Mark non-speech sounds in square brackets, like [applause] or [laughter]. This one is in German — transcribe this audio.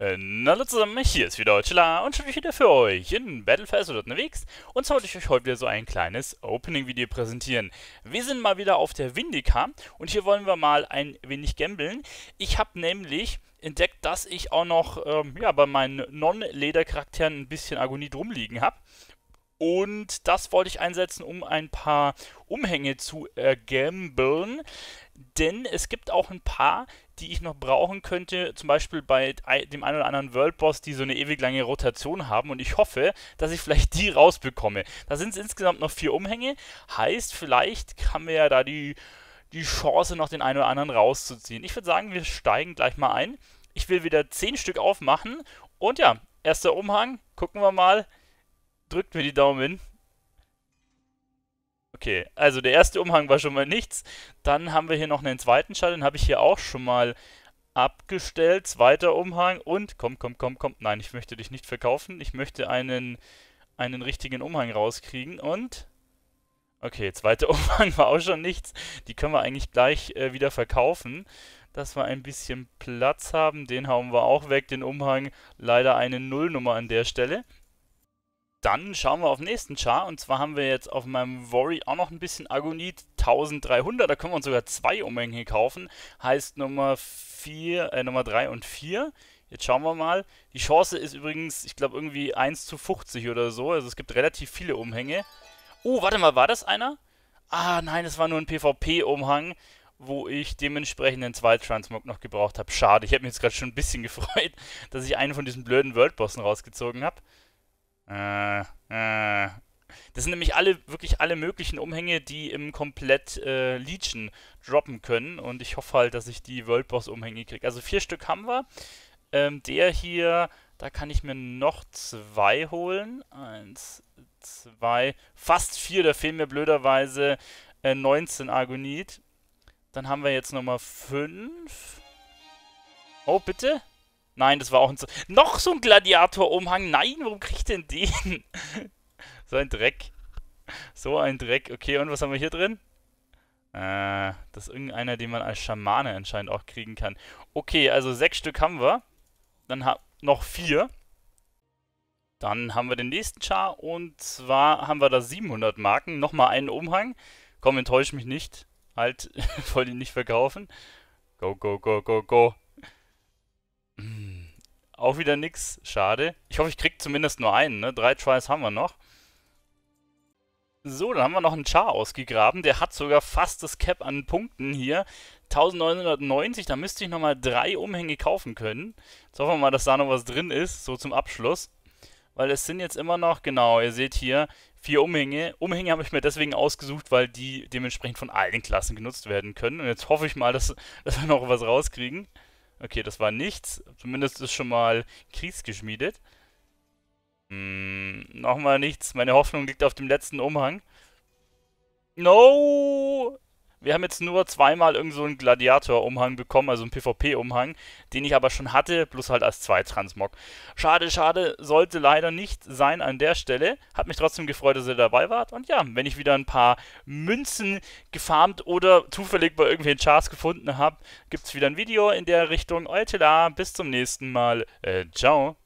Äh, hallo zusammen, hier ist wieder Chilla und schon wieder für euch in Battlefest for unterwegs und zwar wollte ich euch heute wieder so ein kleines Opening-Video präsentieren. Wir sind mal wieder auf der Windika und hier wollen wir mal ein wenig gambeln. Ich habe nämlich entdeckt, dass ich auch noch ähm, ja, bei meinen Non-Leder-Charakteren ein bisschen Agonie drumliegen habe und das wollte ich einsetzen, um ein paar Umhänge zu äh, gambeln, denn es gibt auch ein paar, die ich noch brauchen könnte, zum Beispiel bei dem einen oder anderen Worldboss, die so eine ewig lange Rotation haben und ich hoffe, dass ich vielleicht die rausbekomme. Da sind es insgesamt noch vier Umhänge, heißt vielleicht haben wir ja da die, die Chance noch den einen oder anderen rauszuziehen. Ich würde sagen, wir steigen gleich mal ein. Ich will wieder zehn Stück aufmachen und ja, erster Umhang, gucken wir mal, drückt mir die Daumen. Okay, also der erste Umhang war schon mal nichts. Dann haben wir hier noch einen zweiten Schall, den habe ich hier auch schon mal abgestellt. Zweiter Umhang und komm, komm, komm, komm. Nein, ich möchte dich nicht verkaufen. Ich möchte einen, einen richtigen Umhang rauskriegen und... Okay, zweiter [laughs] Umhang war auch schon nichts. Die können wir eigentlich gleich äh, wieder verkaufen. Dass wir ein bisschen Platz haben. Den hauen wir auch weg, den Umhang. Leider eine Nullnummer an der Stelle dann schauen wir auf den nächsten Char. Und zwar haben wir jetzt auf meinem Worry auch noch ein bisschen Agonit. 1300, da können wir uns sogar zwei Umhänge kaufen. Heißt Nummer 4, äh, Nummer 3 und 4. Jetzt schauen wir mal. Die Chance ist übrigens, ich glaube, irgendwie 1 zu 50 oder so. Also es gibt relativ viele Umhänge. Oh, warte mal, war das einer? Ah, nein, es war nur ein PvP-Umhang, wo ich dementsprechend einen Zweitransmog noch gebraucht habe. Schade, ich habe mich jetzt gerade schon ein bisschen [laughs] gefreut, dass ich einen von diesen blöden Worldbossen rausgezogen habe. Äh, äh, das sind nämlich alle, wirklich alle möglichen Umhänge, die im komplett äh, Legion droppen können. Und ich hoffe halt, dass ich die World Boss Umhänge kriege. Also vier Stück haben wir. Ähm, der hier, da kann ich mir noch zwei holen. Eins, zwei, fast vier. Da fehlen mir blöderweise äh, 19 Argonit. Dann haben wir jetzt nochmal fünf. Oh, bitte? Nein, das war auch ein... Z Noch so ein Gladiator-Umhang. Nein, warum kriegt denn den? [laughs] so ein Dreck. So ein Dreck. Okay, und was haben wir hier drin? Äh, das ist irgendeiner, den man als Schamane anscheinend auch kriegen kann. Okay, also sechs Stück haben wir. Dann ha noch vier. Dann haben wir den nächsten Char und zwar haben wir da 700 Marken. Nochmal einen Umhang. Komm, enttäusch mich nicht. Halt, [laughs] wollte ihn nicht verkaufen. Go, go, go, go, go. Auch wieder nix. Schade. Ich hoffe, ich krieg zumindest nur einen, ne? Drei Tries haben wir noch. So, dann haben wir noch einen Char ausgegraben. Der hat sogar fast das Cap an Punkten hier. 1990, da müsste ich nochmal drei Umhänge kaufen können. Jetzt hoffen wir mal, dass da noch was drin ist, so zum Abschluss. Weil es sind jetzt immer noch, genau, ihr seht hier, vier Umhänge. Umhänge habe ich mir deswegen ausgesucht, weil die dementsprechend von allen Klassen genutzt werden können. Und jetzt hoffe ich mal, dass, [laughs] dass wir noch was rauskriegen. Okay, das war nichts. Zumindest ist schon mal kriegsgeschmiedet. Hm, nochmal nichts. Meine Hoffnung liegt auf dem letzten Umhang. No! Wir haben jetzt nur zweimal irgend so einen Gladiator-Umhang bekommen, also einen PvP-Umhang, den ich aber schon hatte, plus halt als 2 Transmog. Schade, schade, sollte leider nicht sein an der Stelle. Hat mich trotzdem gefreut, dass ihr dabei wart. Und ja, wenn ich wieder ein paar Münzen gefarmt oder zufällig bei irgendwelchen Charts gefunden habe, gibt es wieder ein Video in der Richtung. Euer Telar, bis zum nächsten Mal. Äh, ciao.